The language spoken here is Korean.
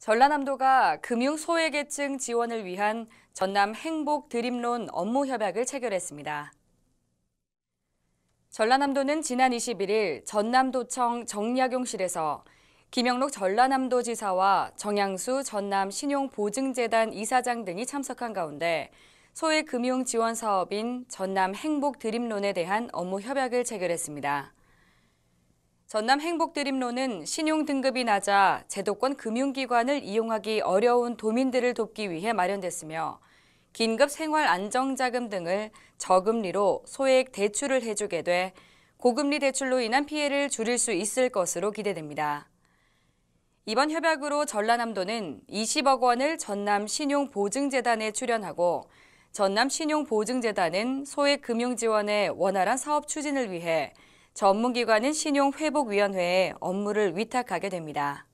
전라남도가 금융 소외계층 지원을 위한 전남 행복 드림론 업무 협약을 체결했습니다. 전라남도는 지난 21일 전남도청 정약용실에서 김영록 전라남도지사와 정양수 전남 신용보증재단 이사장 등이 참석한 가운데 소외 금융 지원 사업인 전남 행복 드림론에 대한 업무 협약을 체결했습니다. 전남 행복드림로는 신용 등급이 낮아 제도권 금융기관을 이용하기 어려운 도민들을 돕기 위해 마련됐으며 긴급 생활 안정자금 등을 저금리로 소액 대출을 해주게 돼 고금리 대출로 인한 피해를 줄일 수 있을 것으로 기대됩니다. 이번 협약으로 전라남도는 20억 원을 전남 신용보증재단에 출연하고 전남 신용보증재단은 소액 금융 지원의 원활한 사업 추진을 위해 전문기관은 신용회복위원회에 업무를 위탁하게 됩니다.